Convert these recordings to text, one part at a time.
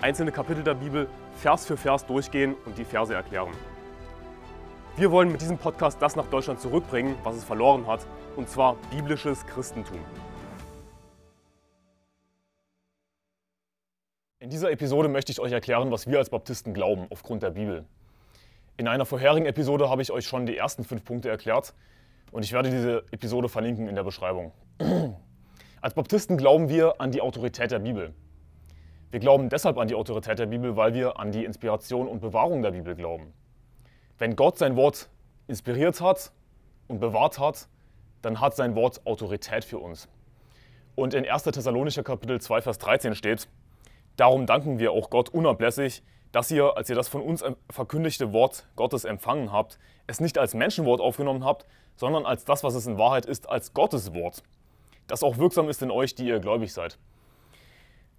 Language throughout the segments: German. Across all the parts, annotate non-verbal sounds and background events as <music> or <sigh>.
einzelne Kapitel der Bibel Vers für Vers durchgehen und die Verse erklären. Wir wollen mit diesem Podcast das nach Deutschland zurückbringen, was es verloren hat, und zwar biblisches Christentum. In dieser Episode möchte ich euch erklären, was wir als Baptisten glauben, aufgrund der Bibel. In einer vorherigen Episode habe ich euch schon die ersten fünf Punkte erklärt und ich werde diese Episode verlinken in der Beschreibung. <clears throat> Als Baptisten glauben wir an die Autorität der Bibel. Wir glauben deshalb an die Autorität der Bibel, weil wir an die Inspiration und Bewahrung der Bibel glauben. Wenn Gott sein Wort inspiriert hat und bewahrt hat, dann hat sein Wort Autorität für uns. Und in 1. Thessalonicher Kapitel 2, Vers 13 steht, Darum danken wir auch Gott unablässig, dass ihr, als ihr das von uns verkündigte Wort Gottes empfangen habt, es nicht als Menschenwort aufgenommen habt, sondern als das, was es in Wahrheit ist, als Gottes Wort, das auch wirksam ist in euch, die ihr gläubig seid.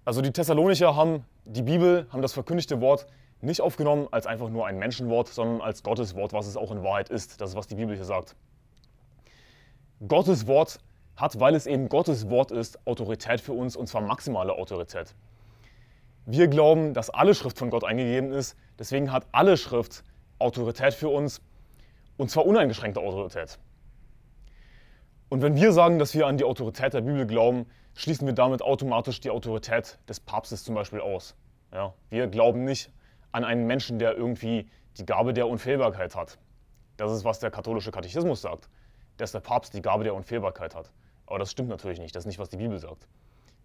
Also die Thessalonicher haben die Bibel, haben das verkündigte Wort nicht aufgenommen als einfach nur ein Menschenwort, sondern als Gottes Wort, was es auch in Wahrheit ist. Das ist, was die Bibel hier sagt. Gottes Wort hat, weil es eben Gottes Wort ist, Autorität für uns und zwar maximale Autorität. Wir glauben, dass alle Schrift von Gott eingegeben ist, deswegen hat alle Schrift Autorität für uns und zwar uneingeschränkte Autorität. Und wenn wir sagen, dass wir an die Autorität der Bibel glauben, schließen wir damit automatisch die Autorität des Papstes zum Beispiel aus. Ja, wir glauben nicht an einen Menschen, der irgendwie die Gabe der Unfehlbarkeit hat. Das ist, was der katholische Katechismus sagt, dass der Papst die Gabe der Unfehlbarkeit hat. Aber das stimmt natürlich nicht, das ist nicht, was die Bibel sagt.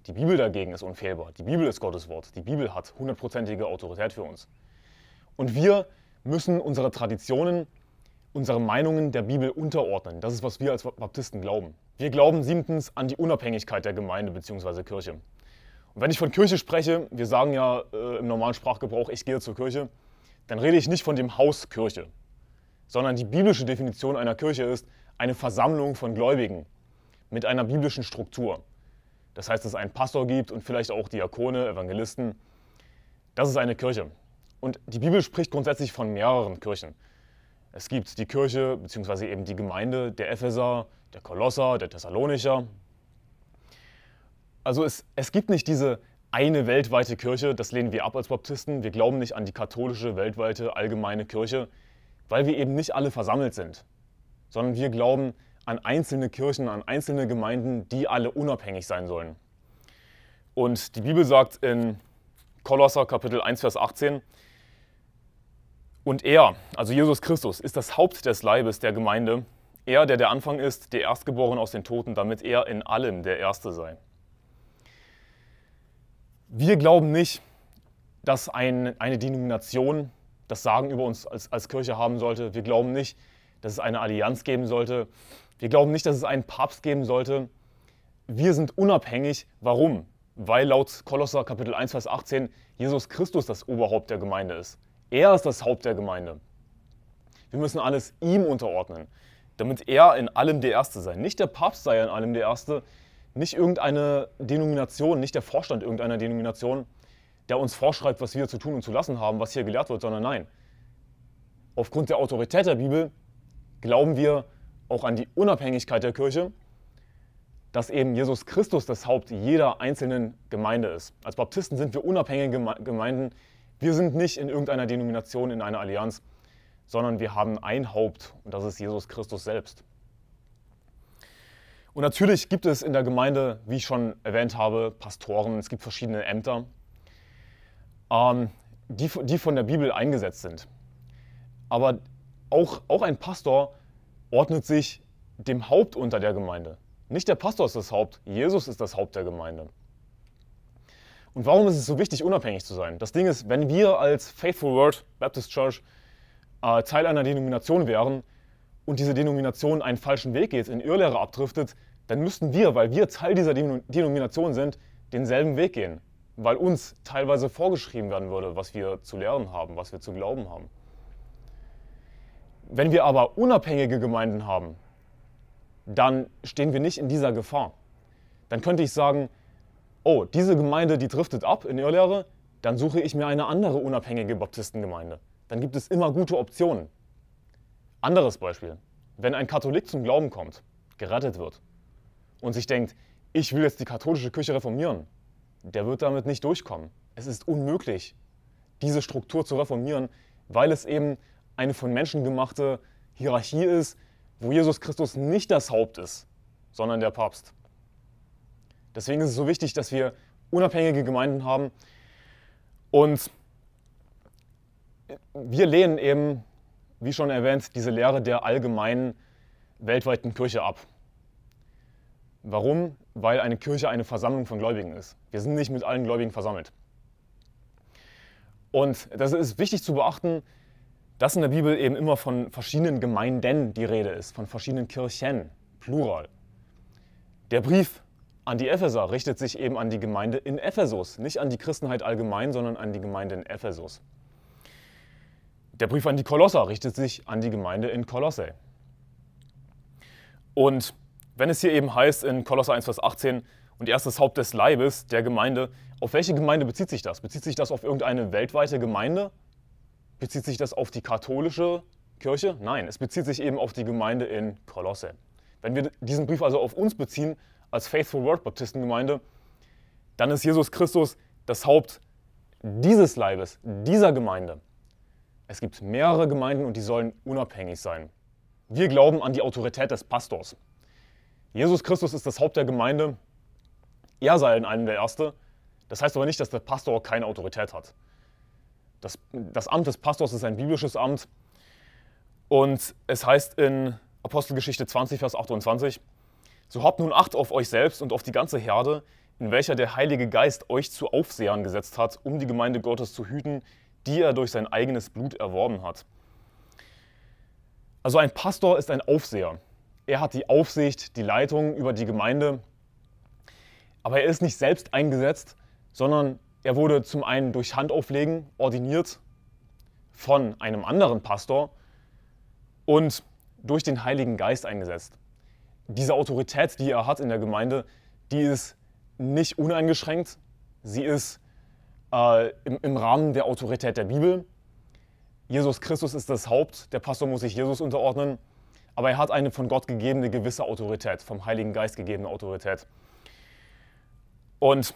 Die Bibel dagegen ist unfehlbar. Die Bibel ist Gottes Wort. Die Bibel hat hundertprozentige Autorität für uns. Und wir müssen unsere Traditionen unsere Meinungen der Bibel unterordnen. Das ist, was wir als Baptisten glauben. Wir glauben siebtens an die Unabhängigkeit der Gemeinde bzw. Kirche. Und wenn ich von Kirche spreche, wir sagen ja äh, im normalen Sprachgebrauch, ich gehe zur Kirche, dann rede ich nicht von dem Haus Kirche, sondern die biblische Definition einer Kirche ist eine Versammlung von Gläubigen mit einer biblischen Struktur. Das heißt, dass es einen Pastor gibt und vielleicht auch Diakone, Evangelisten. Das ist eine Kirche. Und die Bibel spricht grundsätzlich von mehreren Kirchen. Es gibt die Kirche bzw. eben die Gemeinde der Epheser, der Kolosser, der Thessalonicher. Also es, es gibt nicht diese eine weltweite Kirche, das lehnen wir ab als Baptisten. Wir glauben nicht an die katholische, weltweite, allgemeine Kirche, weil wir eben nicht alle versammelt sind, sondern wir glauben an einzelne Kirchen, an einzelne Gemeinden, die alle unabhängig sein sollen. Und die Bibel sagt in Kolosser Kapitel 1, Vers 18, und er, also Jesus Christus, ist das Haupt des Leibes der Gemeinde, er, der der Anfang ist, der Erstgeborene aus den Toten, damit er in allem der Erste sei. Wir glauben nicht, dass ein, eine Denomination das Sagen über uns als, als Kirche haben sollte. Wir glauben nicht, dass es eine Allianz geben sollte. Wir glauben nicht, dass es einen Papst geben sollte. Wir sind unabhängig. Warum? Weil laut Kolosser Kapitel 1, Vers 18 Jesus Christus das Oberhaupt der Gemeinde ist. Er ist das Haupt der Gemeinde. Wir müssen alles ihm unterordnen, damit er in allem der Erste sei. Nicht der Papst sei in allem der Erste, nicht irgendeine Denomination, nicht der Vorstand irgendeiner Denomination, der uns vorschreibt, was wir zu tun und zu lassen haben, was hier gelehrt wird, sondern nein. Aufgrund der Autorität der Bibel glauben wir auch an die Unabhängigkeit der Kirche, dass eben Jesus Christus das Haupt jeder einzelnen Gemeinde ist. Als Baptisten sind wir unabhängige Gemeinden, wir sind nicht in irgendeiner Denomination, in einer Allianz, sondern wir haben ein Haupt und das ist Jesus Christus selbst. Und natürlich gibt es in der Gemeinde, wie ich schon erwähnt habe, Pastoren, es gibt verschiedene Ämter, ähm, die, die von der Bibel eingesetzt sind. Aber auch, auch ein Pastor ordnet sich dem Haupt unter der Gemeinde. Nicht der Pastor ist das Haupt, Jesus ist das Haupt der Gemeinde. Und warum ist es so wichtig, unabhängig zu sein? Das Ding ist, wenn wir als Faithful Word Baptist Church äh, Teil einer Denomination wären und diese Denomination einen falschen Weg geht, in Irrlehre abdriftet, dann müssten wir, weil wir Teil dieser Denom Denomination sind, denselben Weg gehen, weil uns teilweise vorgeschrieben werden würde, was wir zu lernen haben, was wir zu glauben haben. Wenn wir aber unabhängige Gemeinden haben, dann stehen wir nicht in dieser Gefahr. Dann könnte ich sagen, oh, diese Gemeinde, die driftet ab in Irrlehre, dann suche ich mir eine andere unabhängige Baptistengemeinde. Dann gibt es immer gute Optionen. Anderes Beispiel. Wenn ein Katholik zum Glauben kommt, gerettet wird und sich denkt, ich will jetzt die katholische Kirche reformieren, der wird damit nicht durchkommen. Es ist unmöglich, diese Struktur zu reformieren, weil es eben eine von Menschen gemachte Hierarchie ist, wo Jesus Christus nicht das Haupt ist, sondern der Papst. Deswegen ist es so wichtig, dass wir unabhängige Gemeinden haben. Und wir lehnen eben, wie schon erwähnt, diese Lehre der allgemeinen weltweiten Kirche ab. Warum? Weil eine Kirche eine Versammlung von Gläubigen ist. Wir sind nicht mit allen Gläubigen versammelt. Und das ist wichtig zu beachten, dass in der Bibel eben immer von verschiedenen Gemeinden die Rede ist, von verschiedenen Kirchen, Plural. Der Brief an die Epheser richtet sich eben an die Gemeinde in Ephesus, nicht an die Christenheit allgemein, sondern an die Gemeinde in Ephesus. Der Brief an die Kolosser richtet sich an die Gemeinde in Kolosse. Und wenn es hier eben heißt in Kolosser 1, Vers 18, und erstes Haupt des Leibes der Gemeinde, auf welche Gemeinde bezieht sich das? Bezieht sich das auf irgendeine weltweite Gemeinde? Bezieht sich das auf die katholische Kirche? Nein, es bezieht sich eben auf die Gemeinde in Kolosse. Wenn wir diesen Brief also auf uns beziehen, als Faithful Word Baptistengemeinde, dann ist Jesus Christus das Haupt dieses Leibes, dieser Gemeinde. Es gibt mehrere Gemeinden und die sollen unabhängig sein. Wir glauben an die Autorität des Pastors. Jesus Christus ist das Haupt der Gemeinde. Er sei in einem der Erste. Das heißt aber nicht, dass der Pastor keine Autorität hat. Das, das Amt des Pastors ist ein biblisches Amt. Und es heißt in Apostelgeschichte 20, Vers 28, so habt nun Acht auf euch selbst und auf die ganze Herde, in welcher der Heilige Geist euch zu Aufsehern gesetzt hat, um die Gemeinde Gottes zu hüten, die er durch sein eigenes Blut erworben hat. Also ein Pastor ist ein Aufseher. Er hat die Aufsicht, die Leitung über die Gemeinde, aber er ist nicht selbst eingesetzt, sondern er wurde zum einen durch Handauflegen ordiniert von einem anderen Pastor und durch den Heiligen Geist eingesetzt diese Autorität, die er hat in der Gemeinde, die ist nicht uneingeschränkt. Sie ist äh, im, im Rahmen der Autorität der Bibel. Jesus Christus ist das Haupt, der Pastor muss sich Jesus unterordnen, aber er hat eine von Gott gegebene gewisse Autorität, vom Heiligen Geist gegebene Autorität. Und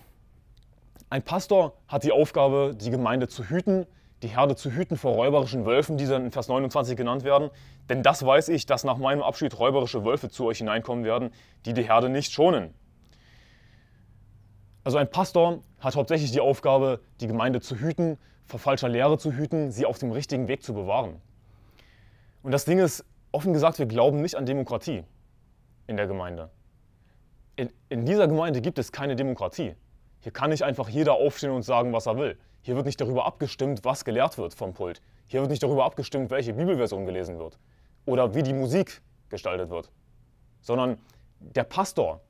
ein Pastor hat die Aufgabe, die Gemeinde zu hüten, die Herde zu hüten vor räuberischen Wölfen, die dann in Vers 29 genannt werden. Denn das weiß ich, dass nach meinem Abschied räuberische Wölfe zu euch hineinkommen werden, die die Herde nicht schonen. Also ein Pastor hat hauptsächlich die Aufgabe, die Gemeinde zu hüten, vor falscher Lehre zu hüten, sie auf dem richtigen Weg zu bewahren. Und das Ding ist, offen gesagt, wir glauben nicht an Demokratie in der Gemeinde. In, in dieser Gemeinde gibt es keine Demokratie. Hier kann nicht einfach jeder aufstehen und sagen, was er will. Hier wird nicht darüber abgestimmt, was gelehrt wird vom Pult. Hier wird nicht darüber abgestimmt, welche Bibelversion gelesen wird oder wie die Musik gestaltet wird, sondern der Pastor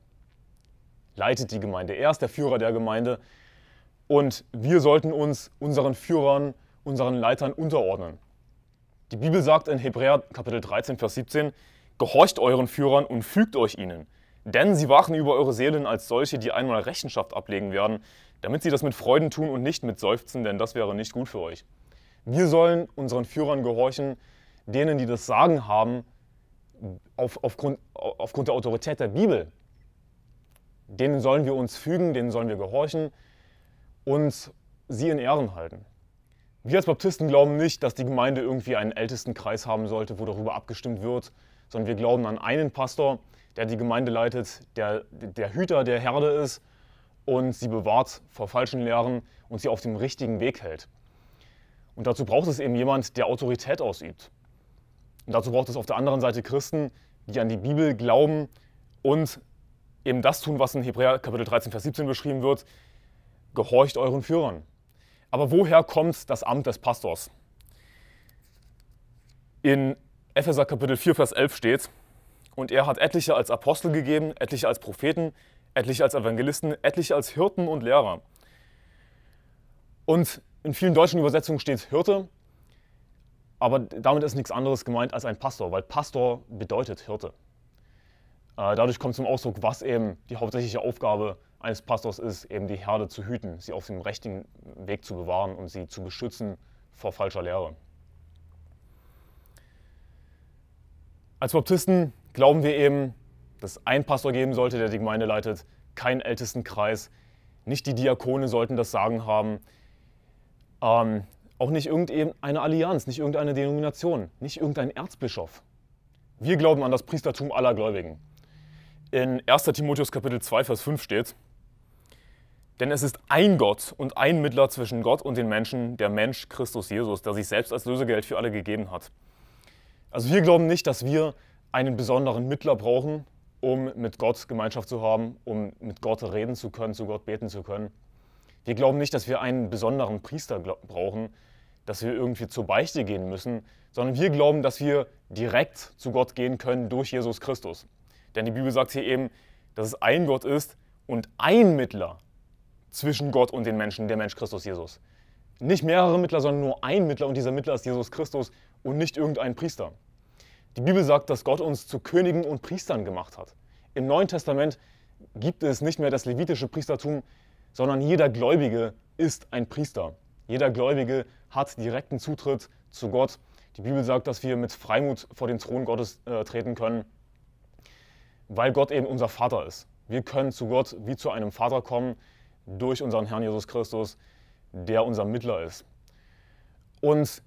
leitet die Gemeinde. Er ist der Führer der Gemeinde und wir sollten uns unseren Führern, unseren Leitern unterordnen. Die Bibel sagt in Hebräer Kapitel 13, Vers 17, Gehorcht euren Führern und fügt euch ihnen, denn sie wachen über eure Seelen als solche, die einmal Rechenschaft ablegen werden, damit sie das mit Freuden tun und nicht mit Seufzen, denn das wäre nicht gut für euch. Wir sollen unseren Führern gehorchen, denen, die das Sagen haben, auf, aufgrund, aufgrund der Autorität der Bibel. Denen sollen wir uns fügen, denen sollen wir gehorchen und sie in Ehren halten. Wir als Baptisten glauben nicht, dass die Gemeinde irgendwie einen Ältestenkreis haben sollte, wo darüber abgestimmt wird, sondern wir glauben an einen Pastor, der die Gemeinde leitet, der der Hüter der Herde ist und sie bewahrt vor falschen Lehren und sie auf dem richtigen Weg hält. Und dazu braucht es eben jemand, der Autorität ausübt. Und dazu braucht es auf der anderen Seite Christen, die an die Bibel glauben und eben das tun, was in Hebräer Kapitel 13, Vers 17 beschrieben wird, gehorcht euren Führern. Aber woher kommt das Amt des Pastors? In Epheser Kapitel 4, Vers 11 steht, und er hat etliche als Apostel gegeben, etliche als Propheten, etliche als Evangelisten, etliche als Hirten und Lehrer. Und in vielen deutschen Übersetzungen steht Hirte, aber damit ist nichts anderes gemeint als ein Pastor, weil Pastor bedeutet Hirte. Äh, dadurch kommt zum Ausdruck, was eben die hauptsächliche Aufgabe eines Pastors ist, eben die Herde zu hüten, sie auf dem richtigen Weg zu bewahren und sie zu beschützen vor falscher Lehre. Als Baptisten glauben wir eben, dass es einen Pastor geben sollte, der die Gemeinde leitet, keinen Ältestenkreis, nicht die Diakone sollten das Sagen haben, ähm, auch nicht irgendeine Allianz, nicht irgendeine Denomination, nicht irgendein Erzbischof. Wir glauben an das Priestertum aller Gläubigen. In 1. Timotheus Kapitel 2, Vers 5 steht, denn es ist ein Gott und ein Mittler zwischen Gott und den Menschen, der Mensch Christus Jesus, der sich selbst als Lösegeld für alle gegeben hat. Also wir glauben nicht, dass wir einen besonderen Mittler brauchen, um mit Gott Gemeinschaft zu haben, um mit Gott reden zu können, zu Gott beten zu können. Wir glauben nicht, dass wir einen besonderen Priester brauchen, dass wir irgendwie zur Beichte gehen müssen, sondern wir glauben, dass wir direkt zu Gott gehen können durch Jesus Christus. Denn die Bibel sagt hier eben, dass es ein Gott ist und ein Mittler zwischen Gott und den Menschen, der Mensch Christus Jesus. Nicht mehrere Mittler, sondern nur ein Mittler und dieser Mittler ist Jesus Christus und nicht irgendein Priester. Die Bibel sagt, dass Gott uns zu Königen und Priestern gemacht hat. Im Neuen Testament gibt es nicht mehr das levitische Priestertum, sondern jeder Gläubige ist ein Priester. Jeder Gläubige hat direkten Zutritt zu Gott. Die Bibel sagt, dass wir mit Freimut vor den Thron Gottes äh, treten können, weil Gott eben unser Vater ist. Wir können zu Gott wie zu einem Vater kommen durch unseren Herrn Jesus Christus, der unser Mittler ist. Und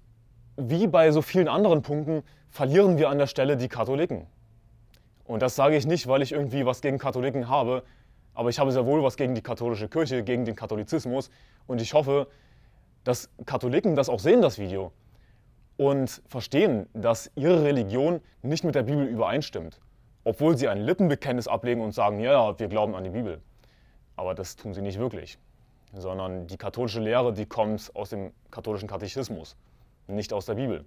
wie bei so vielen anderen Punkten verlieren wir an der Stelle die Katholiken. Und das sage ich nicht, weil ich irgendwie was gegen Katholiken habe, aber ich habe sehr wohl was gegen die katholische Kirche, gegen den Katholizismus und ich hoffe, dass Katholiken das auch sehen, das Video, und verstehen, dass ihre Religion nicht mit der Bibel übereinstimmt, obwohl sie ein Lippenbekenntnis ablegen und sagen, ja, wir glauben an die Bibel. Aber das tun sie nicht wirklich, sondern die katholische Lehre, die kommt aus dem katholischen Katechismus nicht aus der Bibel.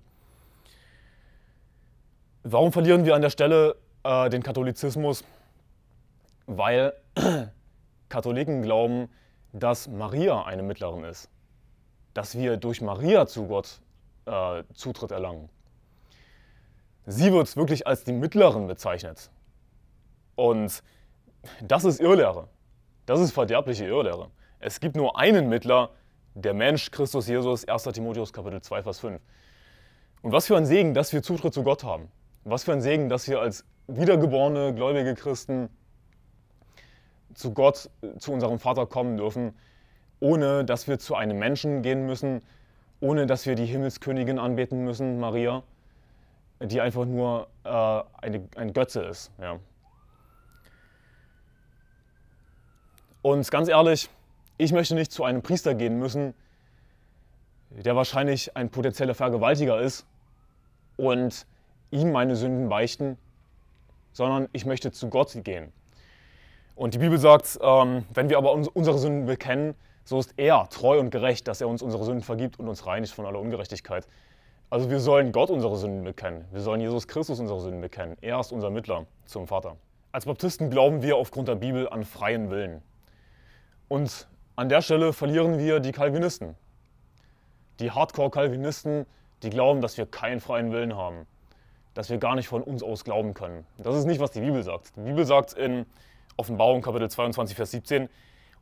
Warum verlieren wir an der Stelle äh, den Katholizismus? Weil <clears throat> Katholiken glauben, dass Maria eine Mittlerin ist, dass wir durch Maria zu Gott äh, Zutritt erlangen. Sie wird wirklich als die Mittlerin bezeichnet. Und das ist Irrlehre. Das ist verderbliche Irrlehre. Es gibt nur einen Mittler, der Mensch Christus Jesus, 1. Timotheus Kapitel 2, Vers 5. Und was für ein Segen, dass wir Zutritt zu Gott haben. Was für ein Segen, dass wir als wiedergeborene, gläubige Christen zu Gott, zu unserem Vater kommen dürfen, ohne dass wir zu einem Menschen gehen müssen, ohne dass wir die Himmelskönigin anbeten müssen, Maria, die einfach nur äh, eine, ein Götze ist. Ja. Und ganz ehrlich, ich möchte nicht zu einem Priester gehen müssen, der wahrscheinlich ein potenzieller Vergewaltiger ist und ihm meine Sünden beichten, sondern ich möchte zu Gott gehen. Und die Bibel sagt, ähm, wenn wir aber uns, unsere Sünden bekennen, so ist er treu und gerecht, dass er uns unsere Sünden vergibt und uns reinigt von aller Ungerechtigkeit. Also wir sollen Gott unsere Sünden bekennen. Wir sollen Jesus Christus unsere Sünden bekennen. Er ist unser Mittler zum Vater. Als Baptisten glauben wir aufgrund der Bibel an freien Willen. Und an der Stelle verlieren wir die Calvinisten. Die Hardcore-Calvinisten, die glauben, dass wir keinen freien Willen haben. Dass wir gar nicht von uns aus glauben können. Das ist nicht, was die Bibel sagt. Die Bibel sagt in Offenbarung Kapitel 22, Vers 17,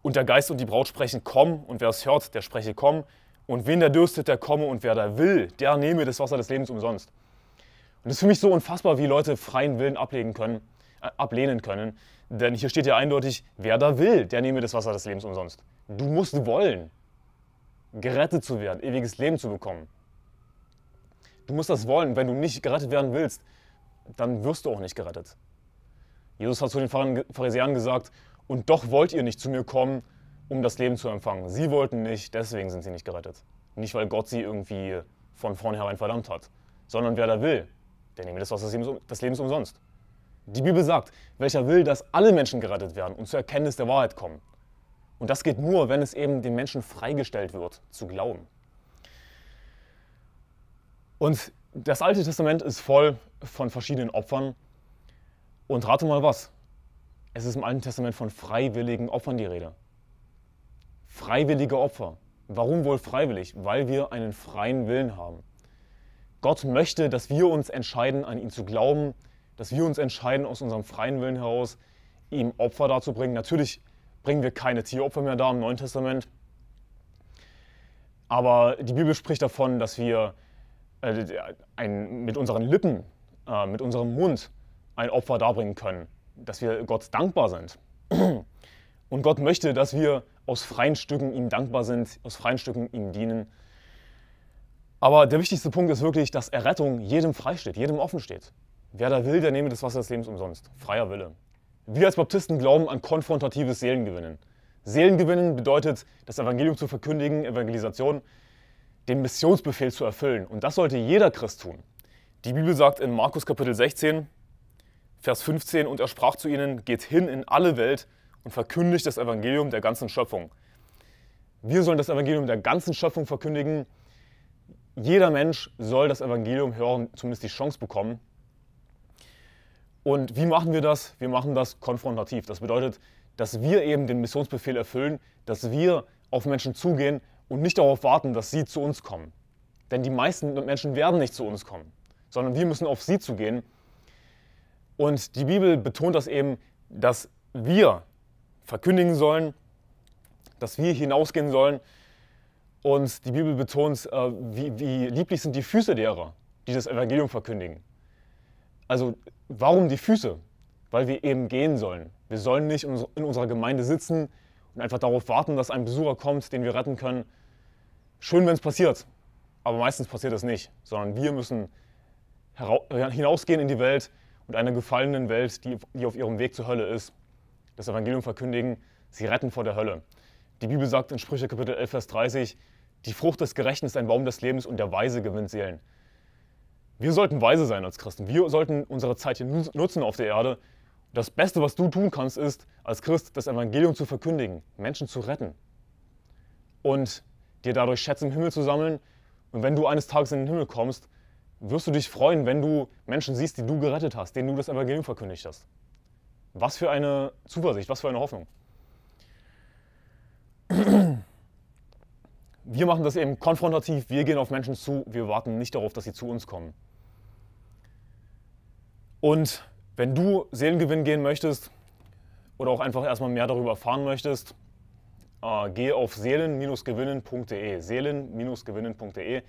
und der Geist und die Braut sprechen, komm, und wer es hört, der spreche, komm, und wen der dürstet, der komme, und wer da will, der nehme das Wasser des Lebens umsonst. Und es ist für mich so unfassbar, wie Leute freien Willen ablegen können ablehnen können. Denn hier steht ja eindeutig, wer da will, der nehme das Wasser des Lebens umsonst. Du musst wollen, gerettet zu werden, ewiges Leben zu bekommen. Du musst das wollen. Wenn du nicht gerettet werden willst, dann wirst du auch nicht gerettet. Jesus hat zu den Pharisäern gesagt, und doch wollt ihr nicht zu mir kommen, um das Leben zu empfangen. Sie wollten nicht, deswegen sind sie nicht gerettet. Nicht, weil Gott sie irgendwie von vornherein verdammt hat, sondern wer da will, der nehme das Wasser des Lebens umsonst. Die Bibel sagt, welcher will, dass alle Menschen gerettet werden und zur Erkenntnis der Wahrheit kommen. Und das geht nur, wenn es eben den Menschen freigestellt wird, zu glauben. Und das Alte Testament ist voll von verschiedenen Opfern. Und rate mal was. Es ist im Alten Testament von freiwilligen Opfern die Rede. Freiwillige Opfer. Warum wohl freiwillig? Weil wir einen freien Willen haben. Gott möchte, dass wir uns entscheiden, an ihn zu glauben, dass wir uns entscheiden, aus unserem freien Willen heraus ihm Opfer darzubringen. Natürlich bringen wir keine Tieropfer mehr da im Neuen Testament. Aber die Bibel spricht davon, dass wir äh, ein, mit unseren Lippen, äh, mit unserem Mund ein Opfer darbringen können, dass wir Gott dankbar sind. <clears throat> Und Gott möchte, dass wir aus freien Stücken ihm dankbar sind, aus freien Stücken ihm dienen. Aber der wichtigste Punkt ist wirklich, dass Errettung jedem freisteht, jedem offen steht. Wer da will, der nehme das Wasser des Lebens umsonst. Freier Wille. Wir als Baptisten glauben an konfrontatives Seelengewinnen. Seelengewinnen bedeutet, das Evangelium zu verkündigen, Evangelisation, den Missionsbefehl zu erfüllen. Und das sollte jeder Christ tun. Die Bibel sagt in Markus Kapitel 16, Vers 15, und er sprach zu ihnen, geht hin in alle Welt und verkündigt das Evangelium der ganzen Schöpfung. Wir sollen das Evangelium der ganzen Schöpfung verkündigen. Jeder Mensch soll das Evangelium hören, zumindest die Chance bekommen. Und wie machen wir das? Wir machen das konfrontativ. Das bedeutet, dass wir eben den Missionsbefehl erfüllen, dass wir auf Menschen zugehen und nicht darauf warten, dass sie zu uns kommen. Denn die meisten Menschen werden nicht zu uns kommen, sondern wir müssen auf sie zugehen. Und die Bibel betont das eben, dass wir verkündigen sollen, dass wir hinausgehen sollen. Und die Bibel betont, äh, wie, wie lieblich sind die Füße derer, die das Evangelium verkündigen. Also warum die Füße? Weil wir eben gehen sollen. Wir sollen nicht in unserer Gemeinde sitzen und einfach darauf warten, dass ein Besucher kommt, den wir retten können. Schön, wenn es passiert, aber meistens passiert es nicht, sondern wir müssen hinausgehen in die Welt und einer gefallenen Welt, die, die auf ihrem Weg zur Hölle ist, das Evangelium verkündigen, sie retten vor der Hölle. Die Bibel sagt in Sprüche Kapitel 11, Vers 30, die Frucht des Gerechten ist ein Baum des Lebens und der Weise gewinnt Seelen. Wir sollten weise sein als Christen. Wir sollten unsere Zeit hier nutzen auf der Erde. Das Beste, was du tun kannst, ist, als Christ das Evangelium zu verkündigen, Menschen zu retten und dir dadurch Schätze im Himmel zu sammeln. Und wenn du eines Tages in den Himmel kommst, wirst du dich freuen, wenn du Menschen siehst, die du gerettet hast, denen du das Evangelium verkündigt hast. Was für eine Zuversicht, was für eine Hoffnung. Wir machen das eben konfrontativ, wir gehen auf Menschen zu, wir warten nicht darauf, dass sie zu uns kommen. Und wenn du Seelengewinn gehen möchtest oder auch einfach erstmal mehr darüber erfahren möchtest, äh, geh auf seelen-gewinnen.de. Seelen-gewinnen.de.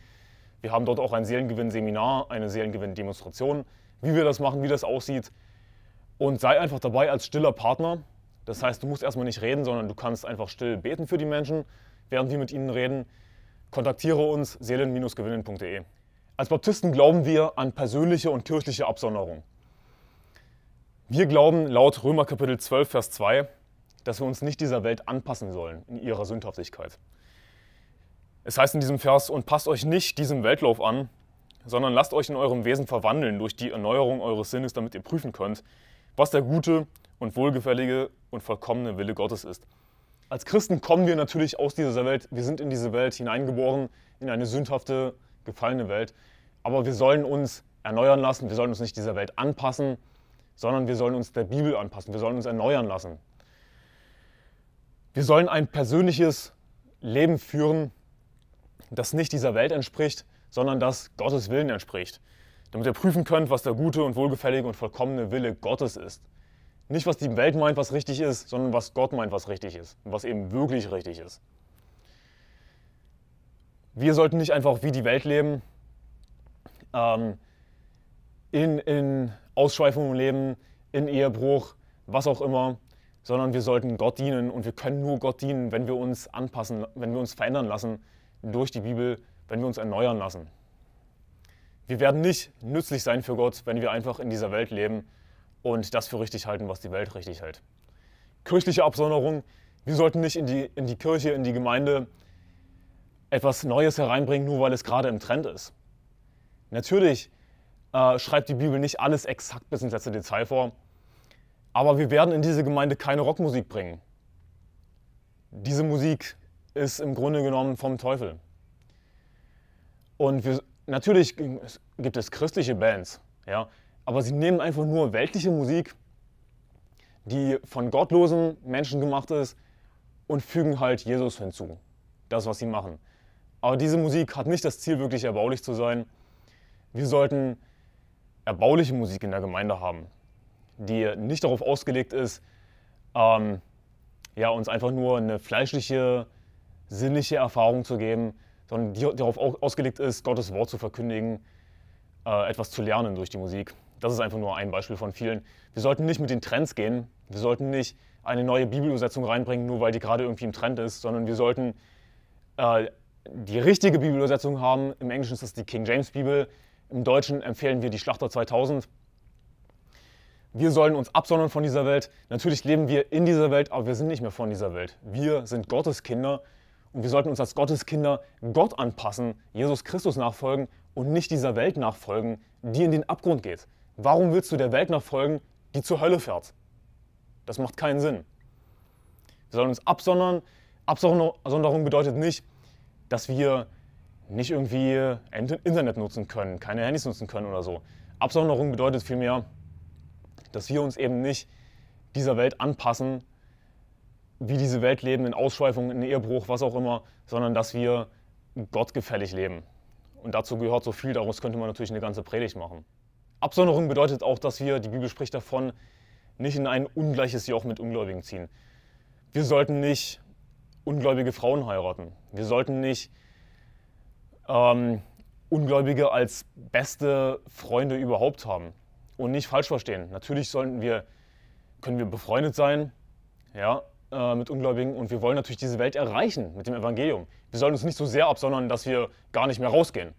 Wir haben dort auch ein Seelengewinn-Seminar, eine Seelengewinn-Demonstration, wie wir das machen, wie das aussieht. Und sei einfach dabei als stiller Partner. Das heißt, du musst erstmal nicht reden, sondern du kannst einfach still beten für die Menschen während wir mit ihnen reden, kontaktiere uns seelen-gewinnen.de. Als Baptisten glauben wir an persönliche und kirchliche Absonderung. Wir glauben laut Römer Kapitel 12, Vers 2, dass wir uns nicht dieser Welt anpassen sollen in ihrer Sündhaftigkeit. Es heißt in diesem Vers, und passt euch nicht diesem Weltlauf an, sondern lasst euch in eurem Wesen verwandeln durch die Erneuerung eures Sinnes, damit ihr prüfen könnt, was der gute und wohlgefällige und vollkommene Wille Gottes ist als Christen kommen wir natürlich aus dieser Welt, wir sind in diese Welt hineingeboren, in eine sündhafte, gefallene Welt. Aber wir sollen uns erneuern lassen, wir sollen uns nicht dieser Welt anpassen, sondern wir sollen uns der Bibel anpassen, wir sollen uns erneuern lassen. Wir sollen ein persönliches Leben führen, das nicht dieser Welt entspricht, sondern das Gottes Willen entspricht, damit ihr prüfen könnt, was der gute und wohlgefällige und vollkommene Wille Gottes ist. Nicht, was die Welt meint, was richtig ist, sondern was Gott meint, was richtig ist und was eben wirklich richtig ist. Wir sollten nicht einfach wie die Welt leben, ähm, in, in Ausschweifung Leben, in Ehebruch, was auch immer, sondern wir sollten Gott dienen und wir können nur Gott dienen, wenn wir uns anpassen, wenn wir uns verändern lassen durch die Bibel, wenn wir uns erneuern lassen. Wir werden nicht nützlich sein für Gott, wenn wir einfach in dieser Welt leben und das für richtig halten, was die Welt richtig hält. Kirchliche Absonderung. Wir sollten nicht in die, in die Kirche, in die Gemeinde etwas Neues hereinbringen, nur weil es gerade im Trend ist. Natürlich äh, schreibt die Bibel nicht alles exakt bis ins letzte Detail vor, aber wir werden in diese Gemeinde keine Rockmusik bringen. Diese Musik ist im Grunde genommen vom Teufel. Und wir, natürlich gibt es christliche Bands, ja, aber sie nehmen einfach nur weltliche Musik, die von gottlosen Menschen gemacht ist, und fügen halt Jesus hinzu. Das, was sie machen. Aber diese Musik hat nicht das Ziel, wirklich erbaulich zu sein. Wir sollten erbauliche Musik in der Gemeinde haben, die nicht darauf ausgelegt ist, ähm, ja, uns einfach nur eine fleischliche, sinnliche Erfahrung zu geben, sondern die darauf ausgelegt ist, Gottes Wort zu verkündigen, äh, etwas zu lernen durch die Musik. Das ist einfach nur ein Beispiel von vielen. Wir sollten nicht mit den Trends gehen. Wir sollten nicht eine neue Bibelübersetzung reinbringen, nur weil die gerade irgendwie im Trend ist, sondern wir sollten äh, die richtige Bibelübersetzung haben. Im Englischen ist das die King James Bibel. Im Deutschen empfehlen wir die Schlachter 2000. Wir sollen uns absondern von dieser Welt. Natürlich leben wir in dieser Welt, aber wir sind nicht mehr von dieser Welt. Wir sind Gottes Kinder und wir sollten uns als Gottes Kinder Gott anpassen, Jesus Christus nachfolgen und nicht dieser Welt nachfolgen, die in den Abgrund geht. Warum willst du der Welt nachfolgen, die zur Hölle fährt? Das macht keinen Sinn. Wir sollen uns absondern. Absonderung bedeutet nicht, dass wir nicht irgendwie Internet nutzen können, keine Handys nutzen können oder so. Absonderung bedeutet vielmehr, dass wir uns eben nicht dieser Welt anpassen, wie diese Welt leben, in Ausschweifung, in Ehebruch, was auch immer, sondern dass wir gottgefällig leben. Und dazu gehört so viel, daraus könnte man natürlich eine ganze Predigt machen. Absonderung bedeutet auch, dass wir, die Bibel spricht davon, nicht in ein ungleiches Joch mit Ungläubigen ziehen. Wir sollten nicht ungläubige Frauen heiraten. Wir sollten nicht ähm, Ungläubige als beste Freunde überhaupt haben. Und nicht falsch verstehen. Natürlich sollten wir, können wir befreundet sein ja, äh, mit Ungläubigen und wir wollen natürlich diese Welt erreichen mit dem Evangelium. Wir sollten uns nicht so sehr absondern, dass wir gar nicht mehr rausgehen.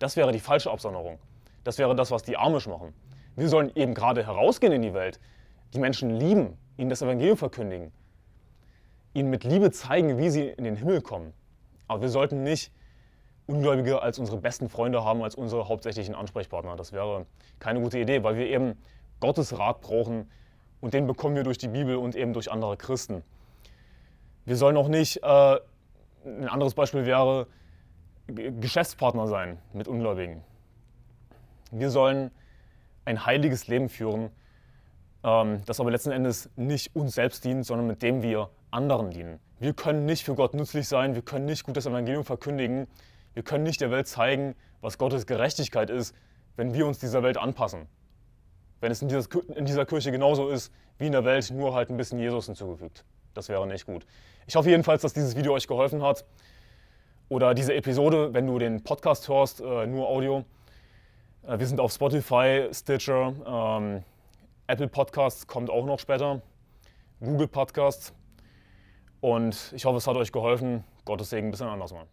Das wäre die falsche Absonderung. Das wäre das, was die Amish machen. Wir sollen eben gerade herausgehen in die Welt, die Menschen lieben, ihnen das Evangelium verkündigen, ihnen mit Liebe zeigen, wie sie in den Himmel kommen. Aber wir sollten nicht Ungläubige als unsere besten Freunde haben, als unsere hauptsächlichen Ansprechpartner. Das wäre keine gute Idee, weil wir eben Gottes Rat brauchen und den bekommen wir durch die Bibel und eben durch andere Christen. Wir sollen auch nicht, äh, ein anderes Beispiel wäre, Geschäftspartner sein mit Ungläubigen. Wir sollen ein heiliges Leben führen, ähm, das aber letzten Endes nicht uns selbst dient, sondern mit dem wir anderen dienen. Wir können nicht für Gott nützlich sein, wir können nicht gut das Evangelium verkündigen, wir können nicht der Welt zeigen, was Gottes Gerechtigkeit ist, wenn wir uns dieser Welt anpassen. Wenn es in, in dieser Kirche genauso ist wie in der Welt, nur halt ein bisschen Jesus hinzugefügt. Das wäre nicht gut. Ich hoffe jedenfalls, dass dieses Video euch geholfen hat. Oder diese Episode, wenn du den Podcast hörst, äh, nur Audio. Äh, wir sind auf Spotify, Stitcher, ähm, Apple Podcasts kommt auch noch später, Google Podcasts. Und ich hoffe, es hat euch geholfen. Gottes Segen, bis ein anderes Mal.